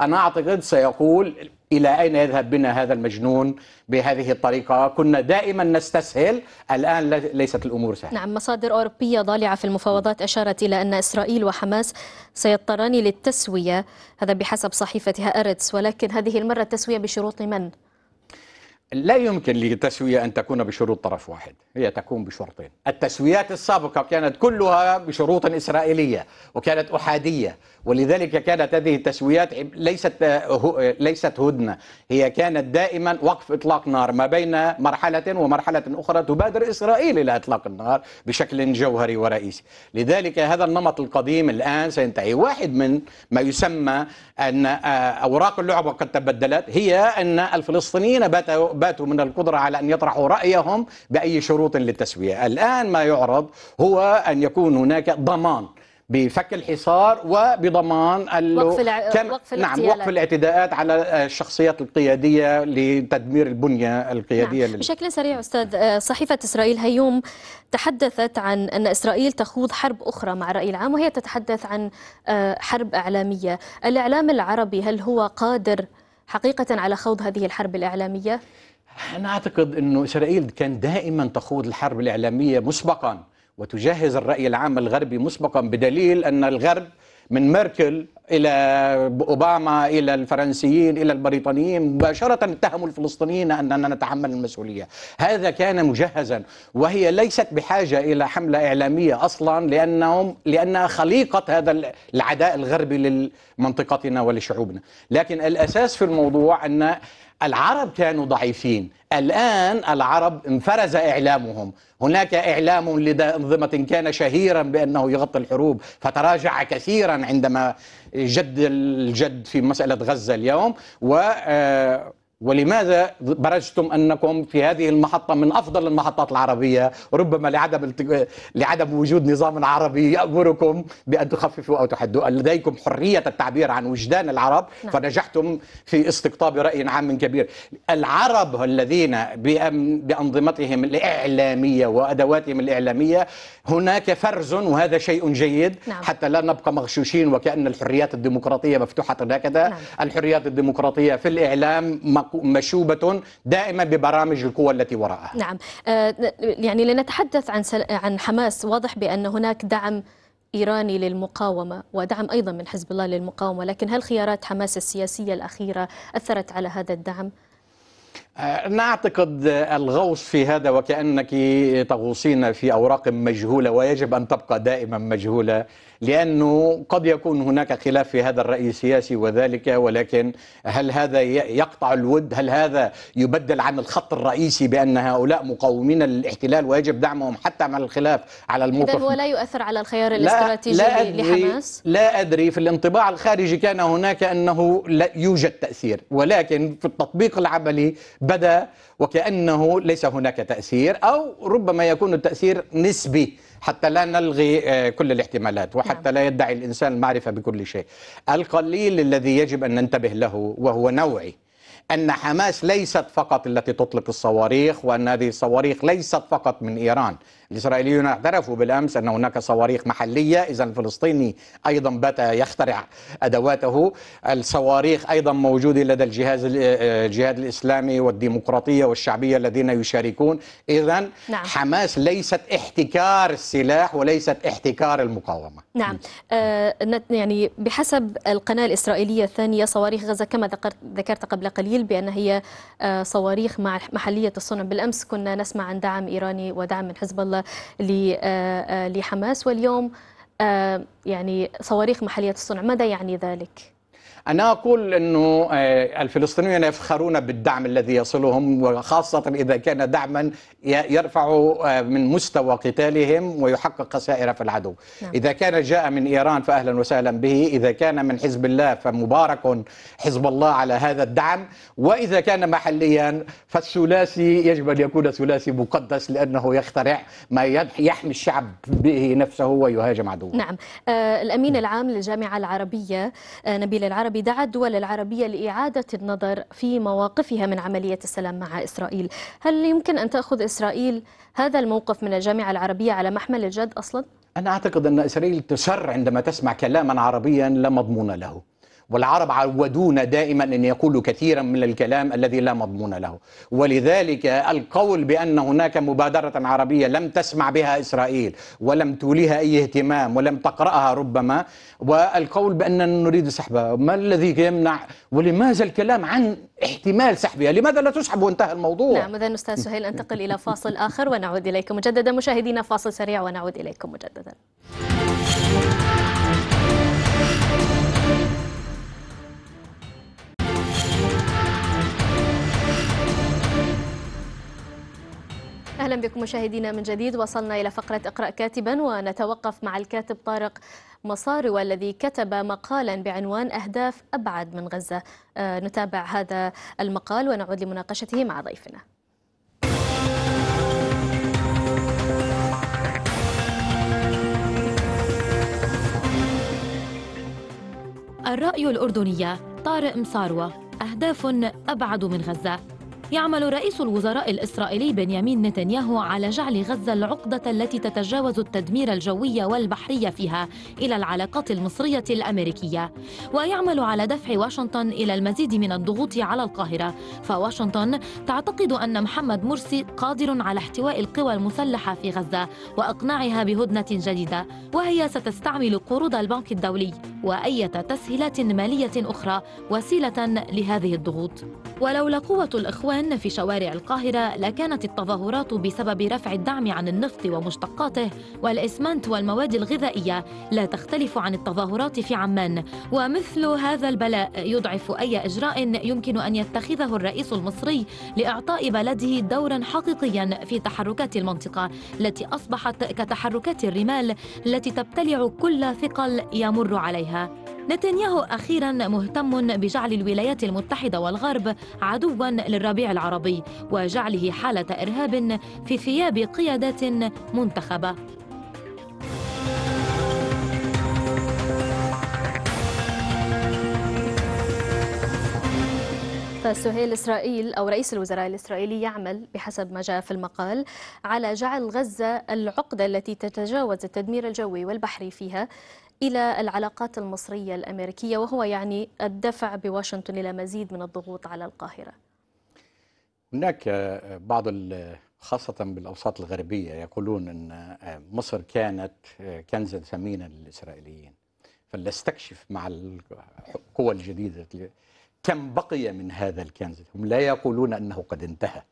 أنا أعتقد سيقول إلى أين يذهب بنا هذا المجنون بهذه الطريقة كنا دائما نستسهل الآن ليست الأمور سهلة نعم مصادر أوروبية ضالعة في المفاوضات أشارت إلى أن إسرائيل وحماس سيضطران للتسوية هذا بحسب صحيفتها أرتس ولكن هذه المرة التسوية بشروط من؟ لا يمكن للتسوية أن تكون بشروط طرف واحد هي تكون بشرطين التسويات السابقة كانت كلها بشروط إسرائيلية وكانت أحادية ولذلك كانت هذه التسويات ليست آه، آه، ليست هدنه هي كانت دائما وقف اطلاق نار ما بين مرحله ومرحله اخرى تبادر اسرائيل الى اطلاق النار بشكل جوهري ورئيسي لذلك هذا النمط القديم الان سينتهي واحد من ما يسمى ان آه، اوراق اللعبه قد تبدلت هي ان الفلسطينيين باتوا باتوا من القدره على ان يطرحوا رايهم باي شروط للتسويه الان ما يعرض هو ان يكون هناك ضمان بفك الحصار وبضمان وقف, الع... كم... وقف نعم وقف الاعتداءات على الشخصيات القياديه لتدمير البنيه القياديه نعم. لل... بشكل سريع استاذ آه، صحيفه اسرائيل هيوم تحدثت عن ان اسرائيل تخوض حرب اخرى مع الراي العام وهي تتحدث عن آه، حرب اعلاميه، الاعلام العربي هل هو قادر حقيقه على خوض هذه الحرب الاعلاميه؟ انا اعتقد انه اسرائيل كان دائما تخوض الحرب الاعلاميه مسبقا وتجهز الرأي العام الغربي مسبقا بدليل أن الغرب من ميركل إلى أوباما إلى الفرنسيين إلى البريطانيين مباشرة اتهموا الفلسطينيين أننا نتحمل المسؤولية هذا كان مجهزا وهي ليست بحاجة إلى حملة إعلامية أصلا لأنهم لأنها خليقة هذا العداء الغربي لمنطقتنا ولشعوبنا لكن الأساس في الموضوع أن العرب كانوا ضعيفين الآن العرب انفرز إعلامهم هناك إعلام لأنظمة كان شهيرا بأنه يغطي الحروب فتراجع كثيرا عندما جد الجد في مسألة غزة اليوم و آه، ولماذا برزتم انكم في هذه المحطه من افضل المحطات العربيه ربما لعدم لعدم وجود نظام عربي يامركم بان تخففوا او تحدوا لديكم حريه التعبير عن وجدان العرب نعم. فنجحتم في استقطاب راي عام كبير العرب الذين بانظمتهم الاعلاميه وادواتهم الاعلاميه هناك فرز وهذا شيء جيد نعم. حتى لا نبقى مغشوشين وكان الحريات الديمقراطيه مفتوحه هكذا نعم. الحريات الديمقراطيه في الاعلام مشوبة دائما ببرامج القوى التي وراءها نعم آه، يعني لنتحدث عن عن حماس واضح بأن هناك دعم إيراني للمقاومة ودعم أيضا من حزب الله للمقاومة لكن هل خيارات حماس السياسية الأخيرة أثرت على هذا الدعم؟ آه، نعتقد الغوص في هذا وكأنك تغوصين في أوراق مجهولة ويجب أن تبقى دائما مجهولة لأنه قد يكون هناك خلاف في هذا الرأي السياسي وذلك ولكن هل هذا يقطع الود هل هذا يبدل عن الخط الرئيسي بأن هؤلاء مقاومين للاحتلال ويجب دعمهم حتى مع الخلاف على الموقف إذا هو لا يؤثر على الخيار الاستراتيجي لا أدري لحماس لا أدري في الانطباع الخارجي كان هناك أنه لا يوجد تأثير ولكن في التطبيق العملي بدا وكأنه ليس هناك تأثير أو ربما يكون التأثير نسبي حتى لا نلغي آه، كل الاحتمالات نعم. وحتى لا يدعي الإنسان المعرفة بكل شيء القليل الذي يجب أن ننتبه له وهو نوعي أن حماس ليست فقط التي تطلق الصواريخ وأن هذه الصواريخ ليست فقط من إيران الإسرائيليون اعترفوا بالأمس أن هناك صواريخ محلية إذا الفلسطيني أيضا بات يخترع أدواته الصواريخ أيضا موجودة لدى الجهاز آه، الجهاد الإسلامي والديمقراطية والشعبية الذين يشاركون إذا نعم. حماس ليست احتكار السلاح وليست احتكار المقاومة نعم آه يعني بحسب القناة الإسرائيلية الثانية صواريخ غزة كما ذكرت, ذكرت قبل قليل بأن هي آه، صواريخ محلية الصنع بالأمس كنا نسمع عن دعم إيراني ودعم من حزب الله الله آه، لحماس واليوم آه، يعني صواريخ محلية الصنع ماذا يعني ذلك؟ أنا أقول أنه آه، الفلسطينيون يفخرون بالدعم الذي يصلهم وخاصة إذا كان دعما يرفع آه، من مستوى قتالهم ويحقق خسائر في العدو نعم. إذا كان جاء من إيران فأهلا وسهلا به إذا كان من حزب الله فمبارك حزب الله على هذا الدعم وإذا كان محليا فالثلاثي يجب أن يكون ثلاثي مقدس لأنه يخترع ما يحمي الشعب به نفسه ويهاجم عدوه نعم آه الأمين العام للجامعة العربية آه نبيل العربي العربي دعا الدول العربية لإعادة النظر في مواقفها من عملية السلام مع إسرائيل هل يمكن أن تأخذ إسرائيل هذا الموقف من الجامعة العربية على محمل الجد أصلا؟ أنا أعتقد أن إسرائيل تسر عندما تسمع كلاما عربيا لا مضمون له والعرب عودونا دائما أن يقولوا كثيرا من الكلام الذي لا مضمون له ولذلك القول بأن هناك مبادرة عربية لم تسمع بها إسرائيل ولم توليها أي اهتمام ولم تقرأها ربما والقول بأننا نريد سحبها ما الذي يمنع ولماذا الكلام عن احتمال سحبها لماذا لا تسحب وانتهى الموضوع نعم إذا أستاذ سهيل أنتقل إلى فاصل آخر ونعود إليكم مجددا مشاهدينا فاصل سريع ونعود إليكم مجددا أهلا بكم مشاهدينا من جديد وصلنا إلى فقرة اقرأ كاتبا ونتوقف مع الكاتب طارق مصاري الذي كتب مقالا بعنوان أهداف أبعد من غزة آه، نتابع هذا المقال ونعود لمناقشته مع ضيفنا الرأي الأردنية طارق مصاروة أهداف أبعد من غزة يعمل رئيس الوزراء الإسرائيلي بنيامين نتنياهو على جعل غزة العقدة التي تتجاوز التدمير الجوي والبحري فيها إلى العلاقات المصرية الأمريكية ويعمل على دفع واشنطن إلى المزيد من الضغوط على القاهرة فواشنطن تعتقد أن محمد مرسي قادر على احتواء القوى المسلحة في غزة وإقناعها بهدنة جديدة وهي ستستعمل قروض البنك الدولي وأية تسهيلات مالية أخرى وسيلة لهذه الضغوط ولولا قوة الإخوان الآن في شوارع القاهرة لكانت التظاهرات بسبب رفع الدعم عن النفط ومشتقاته والإسمنت والمواد الغذائية لا تختلف عن التظاهرات في عمان ومثل هذا البلاء يضعف أي إجراء يمكن أن يتخذه الرئيس المصري لإعطاء بلده دورا حقيقيا في تحركات المنطقة التي أصبحت كتحركات الرمال التي تبتلع كل ثقل يمر عليها نتنياهو أخيرا مهتم بجعل الولايات المتحدة والغرب عدوا للربيع العربي وجعله حالة إرهاب في ثياب قيادات منتخبة سهيل إسرائيل أو رئيس الوزراء الإسرائيلي يعمل بحسب ما جاء في المقال على جعل غزة العقدة التي تتجاوز التدمير الجوي والبحري فيها إلى العلاقات المصرية الأمريكية وهو يعني الدفع بواشنطن إلى مزيد من الضغوط على القاهرة هناك بعض خاصة بالأوساط الغربية يقولون أن مصر كانت كنزا ثمينا للإسرائيليين فلنستكشف مع القوى الجديدة كم بقي من هذا الكنز هم لا يقولون أنه قد انتهى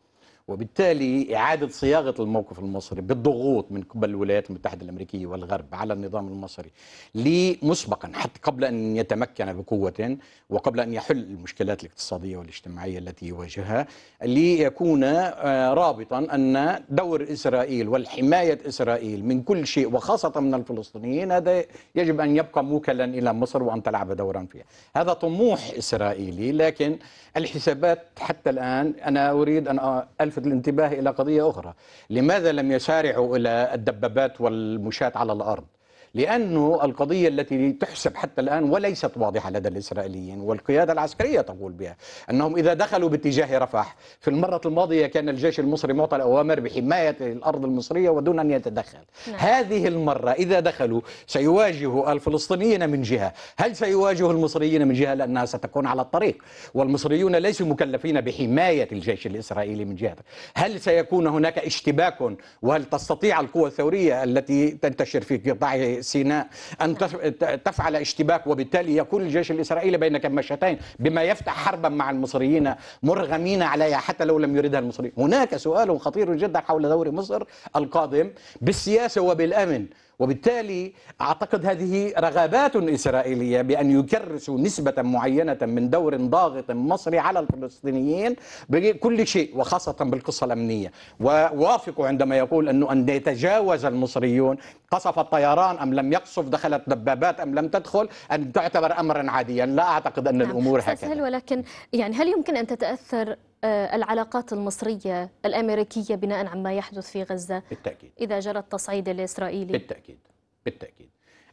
وبالتالي إعادة صياغة الموقف المصري بالضغوط من قبل الولايات المتحدة الأمريكية والغرب على النظام المصري لمسبقا حتى قبل أن يتمكن بقوة وقبل أن يحل المشكلات الاقتصادية والاجتماعية التي يواجهها ليكون آه، رابطا أن دور إسرائيل والحماية إسرائيل من كل شيء وخاصة من الفلسطينيين هذا يجب أن يبقى موكلا إلى مصر وأن تلعب دورا فيها هذا طموح إسرائيلي لكن الحسابات حتى الآن أنا أريد أن ألف يلفت الانتباه إلى قضية أخرى لماذا لم يسارعوا إلى الدبابات والمشاة على الأرض لأنه القضية التي تحسب حتى الآن وليست واضحة لدى الإسرائيليين والقيادة العسكرية تقول بها أنهم إذا دخلوا باتجاه رفح في المرة الماضية كان الجيش المصري معطى الأوامر بحماية الأرض المصرية ودون أن يتدخل نعم. هذه المرة إذا دخلوا سيواجه الفلسطينيين من جهة هل سيواجه المصريين من جهة لأنها ستكون على الطريق والمصريون ليسوا مكلفين بحماية الجيش الإسرائيلي من جهة هل سيكون هناك اشتباك وهل تستطيع القوى الثورية التي تنتشر في قطاع سيناء أن تفعل اشتباك وبالتالي يكون الجيش الإسرائيلي بين كمشتين بما يفتح حربا مع المصريين مرغمين عليها حتى لو لم يريدها المصريين هناك سؤال خطير جدا حول دور مصر القادم بالسياسة وبالأمن وبالتالي أعتقد هذه رغبات إسرائيلية بأن يكرسوا نسبة معينة من دور ضاغط مصري على الفلسطينيين بكل شيء وخاصة بالقصة الأمنية ووافق عندما يقول أنه أن يتجاوز المصريون قصف الطيران أم لم يقصف دخلت دبابات أم لم تدخل أن تعتبر أمرا عاديا لا أعتقد أن نعم. الأمور هكذا ولكن يعني هل يمكن أن تتأثر آه، العلاقات المصرية الأمريكية بناء عما يحدث في غزة بالتأكيد إذا جرى التصعيد الإسرائيلي بالتأكيد بالتأكيد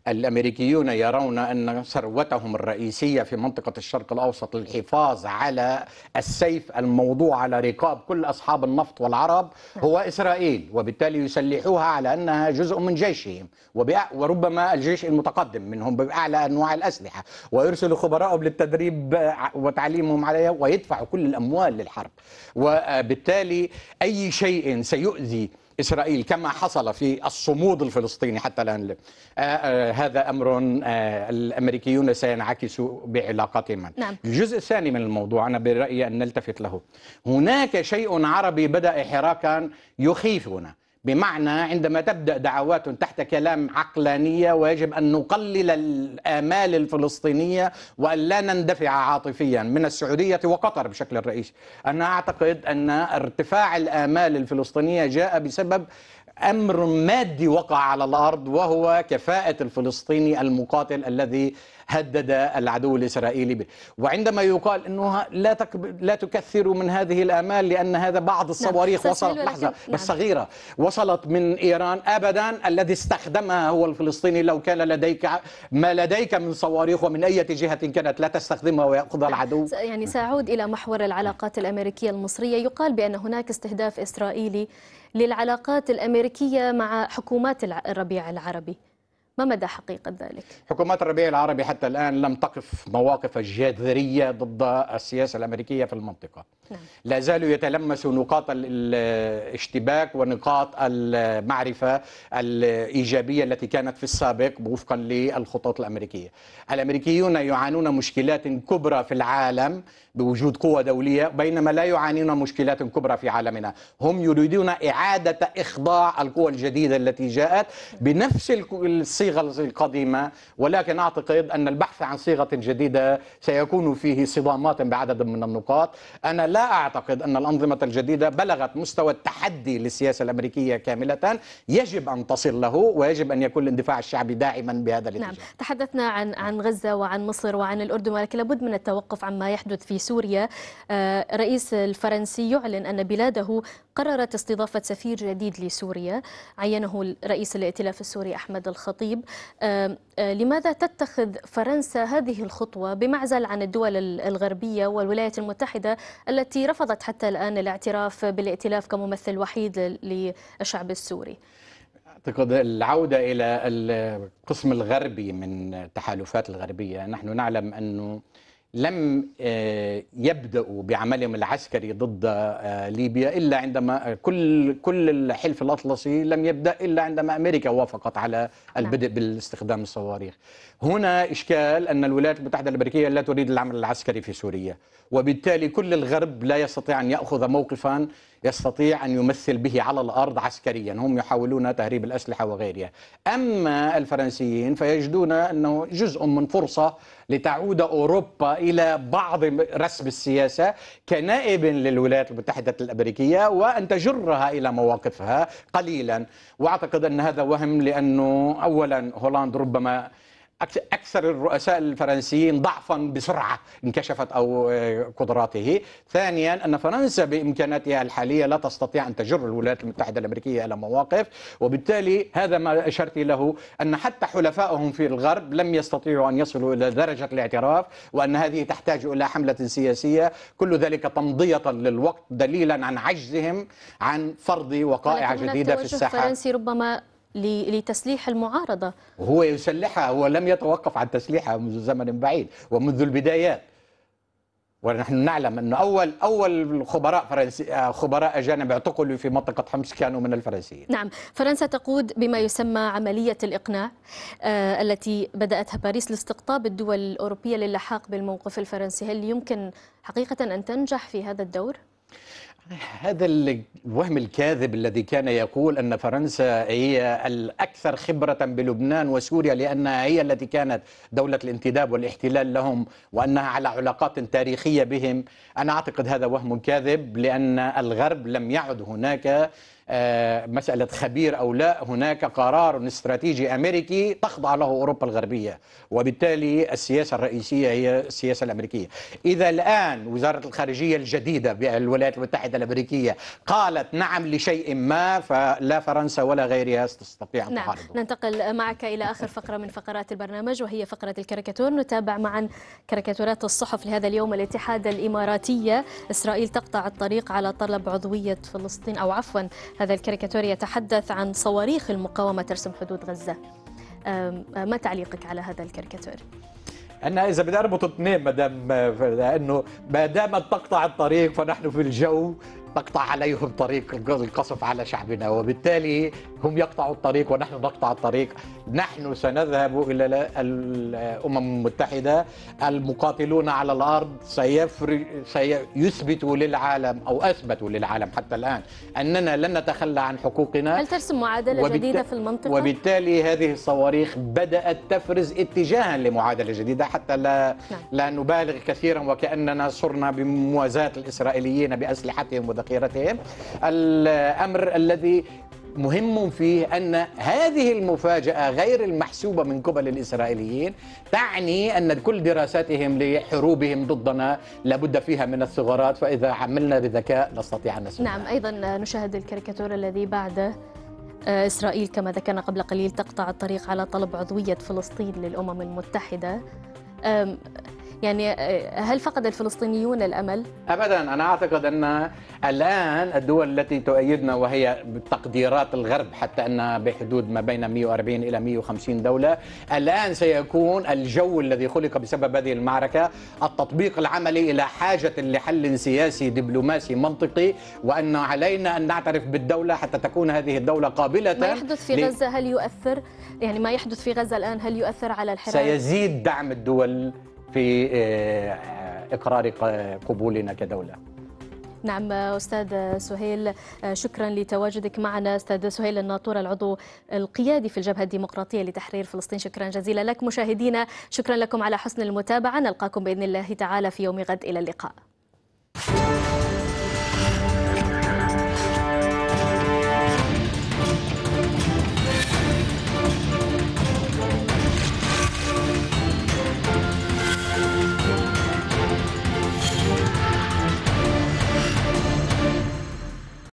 الامريكيون يرون ان ثروتهم الرئيسيه في منطقه الشرق الاوسط للحفاظ على السيف الموضوع على رقاب كل اصحاب النفط والعرب هو اسرائيل وبالتالي يسلحوها على انها جزء من جيشهم وربما الجيش المتقدم منهم باعلى انواع الاسلحه ويرسل خبرائهم للتدريب وتعليمهم عليها ويدفع كل الاموال للحرب وبالتالي اي شيء سيؤذي إسرائيل كما حصل في الصمود الفلسطيني حتى الآن آه، آه، هذا أمر آه، الأمريكيون سينعكس بعلاقتهم نعم. الجزء الثاني من الموضوع أنا برأيي أن نلتفت له هناك شيء عربي بدأ حراكا يخيفنا بمعنى عندما تبدا دعوات تحت كلام عقلانيه ويجب ان نقلل الامال الفلسطينيه وان لا نندفع عاطفيا من السعوديه وقطر بشكل رئيسي انا اعتقد ان ارتفاع الامال الفلسطينيه جاء بسبب أمر مادي وقع على الأرض وهو كفاءة الفلسطيني المقاتل الذي هدد العدو الإسرائيلي به وعندما يقال أنه لا, تك... لا تكثروا من هذه الآمال لأن هذا بعض نعم، الصواريخ نعم. وصلت لحظة نعم. بس صغيرة وصلت من إيران أبدا الذي استخدمها هو الفلسطيني لو كان لديك ما لديك من صواريخ ومن أي جهة كانت لا تستخدمها ويأخذها نعم، العدو يعني سأعود إلى محور العلاقات الأمريكية المصرية يقال بأن هناك استهداف إسرائيلي للعلاقات الأمريكية مع حكومات الربيع العربي ما مدى حقيقة ذلك؟ حكومات الربيع العربي حتى الآن لم تقف مواقف جذرية ضد السياسة الأمريكية في المنطقة نعم. لا زالوا يتلمسوا نقاط الاشتباك ونقاط المعرفة الإيجابية التي كانت في السابق وفقا للخطط الأمريكية الأمريكيون يعانون مشكلات كبرى في العالم بوجود قوة دولية بينما لا يعانون مشكلات كبرى في عالمنا هم يريدون إعادة إخضاع القوى الجديدة التي جاءت بنفس الصيغة القديمة ولكن أعتقد أن البحث عن صيغة جديدة سيكون فيه صدامات بعدد من النقاط أنا لا أعتقد أن الأنظمة الجديدة بلغت مستوى التحدي للسياسة الأمريكية كاملة يجب أن تصل له ويجب أن يكون الاندفاع الشعبي داعما بهذا الاتجاه نعم. تحدثنا عن عن غزة وعن مصر وعن الأردن ولكن لابد من التوقف عما يحدث في سوريا الرئيس آه، الفرنسي يعلن أن بلاده قررت استضافة سفير جديد لسوريا عينه رئيس الائتلاف السوري أحمد الخطيب آه، آه، لماذا تتخذ فرنسا هذه الخطوة بمعزل عن الدول الغربية والولايات المتحدة التي رفضت حتى الآن الاعتراف بالائتلاف كممثل وحيد للشعب السوري اعتقد العوده الى القسم الغربي من التحالفات الغربيه نحن نعلم انه لم آه، يبداوا بعملهم العسكري ضد آه، ليبيا الا عندما كل كل الحلف الاطلسي لم يبدا الا عندما امريكا وافقت على نعم. البدء باستخدام الصواريخ. هنا اشكال ان الولايات المتحده الامريكيه لا تريد العمل العسكري في سوريا، وبالتالي كل الغرب لا يستطيع ان ياخذ موقفا يستطيع أن يمثل به على الأرض عسكريا هم يحاولون تهريب الأسلحة وغيرها أما الفرنسيين فيجدون أنه جزء من فرصة لتعود أوروبا إلى بعض رسم السياسة كنائب للولايات المتحدة الأمريكية وأن تجرها إلى مواقفها قليلا وأعتقد أن هذا وهم لأنه أولا هولاند ربما اكثر الرؤساء الفرنسيين ضعفا بسرعه انكشفت او آه، قدراته ثانيا ان فرنسا بامكاناتها الحاليه لا تستطيع ان تجر الولايات المتحده الامريكيه الى مواقف وبالتالي هذا ما اشرت له ان حتى حلفائهم في الغرب لم يستطيعوا ان يصلوا الى درجه الاعتراف وان هذه تحتاج الى حمله سياسيه كل ذلك تمضيه للوقت دليلا عن عجزهم عن فرض وقائع جديده في الساحه الفرنسي ربما لتسليح المعارضة هو يسلحها هو لم يتوقف عن تسليحها منذ زمن بعيد ومنذ البدايات ونحن نعلم أن أول أول خبراء فرنسي خبراء أجانب اعتقلوا في منطقة حمص كانوا من الفرنسيين. نعم، فرنسا تقود بما يسمى عملية الإقناع آه التي بدأتها باريس لاستقطاب الدول الأوروبية للحاق بالموقف الفرنسي، هل يمكن حقيقة أن تنجح في هذا الدور؟ هذا الوهم الكاذب الذي كان يقول أن فرنسا هي الأكثر خبرة بلبنان وسوريا لأنها هي التي كانت دولة الانتداب والاحتلال لهم وأنها على علاقات تاريخية بهم أنا أعتقد هذا وهم كاذب لأن الغرب لم يعد هناك آه، مسألة خبير أو لا هناك قرار استراتيجي أمريكي تخضع له أوروبا الغربية وبالتالي السياسة الرئيسية هي السياسة الأمريكية إذا الآن وزارة الخارجية الجديدة بالولايات المتحدة الأمريكية قالت نعم لشيء ما فلا فرنسا ولا غيرها تستطيع أن نعم. ننتقل معك إلى آخر فقرة من فقرات البرنامج وهي فقرة الكاريكاتور نتابع معا كاريكاتورات الصحف لهذا اليوم الاتحاد الإماراتية إسرائيل تقطع الطريق على طلب عضوية فلسطين أو عفوا هذا الكاريكاتور يتحدث عن صواريخ المقاومة ترسم حدود غزة أه، ما تعليقك على هذا الكاريكاتور؟ أنا اذا بدي أربط اثنين ما دام أه، لانه ما دامت تقطع الطريق فنحن في الجو تقطع عليهم طريق القصف على شعبنا وبالتالي هم يقطعوا الطريق ونحن نقطع الطريق نحن سنذهب إلى الأمم المتحدة المقاتلون على الأرض سيثبتوا للعالم أو أثبتوا للعالم حتى الآن أننا لن نتخلى عن حقوقنا هل ترسم معادلة وبالت... جديدة في المنطقة؟ وبالتالي هذه الصواريخ بدأت تفرز اتجاها لمعادلة جديدة حتى لا, نعم. لا نبالغ كثيرا وكأننا صرنا بموازاة الإسرائيليين بأسلحتهم الفقيرتين الأمر الذي مهم فيه أن هذه المفاجأة غير المحسوبة من قبل الإسرائيليين تعني أن كل دراساتهم لحروبهم ضدنا لابد فيها من الثغرات فإذا عملنا بذكاء نستطيع أن نسمع نعم أيضا نشاهد الكاريكاتور الذي بعده آه، إسرائيل كما ذكرنا قبل قليل تقطع الطريق على طلب عضوية فلسطين للأمم المتحدة يعني آه، هل فقد الفلسطينيون الأمل؟ أبدا أنا أعتقد أن الآن الدول التي تؤيدنا وهي بتقديرات الغرب حتى أن بحدود ما بين 140 إلى 150 دولة الآن سيكون الجو الذي خلق بسبب هذه المعركة التطبيق العملي إلى حاجة لحل سياسي دبلوماسي منطقي وأن علينا أن نعترف بالدولة حتى تكون هذه الدولة قابلة ما يحدث في غزة هل يؤثر يعني ما يحدث في غزة الآن هل يؤثر على الحراك؟ سيزيد دعم الدول في آه، اقرار قبولنا كدوله نعم أستاذ سهيل آه، شكرا لتواجدك معنا أستاذ سهيل الناطور العضو القيادي في الجبهة الديمقراطية لتحرير فلسطين شكرا جزيلا لك مشاهدينا شكرا لكم على حسن المتابعة نلقاكم بإذن الله تعالى في يوم غد إلى اللقاء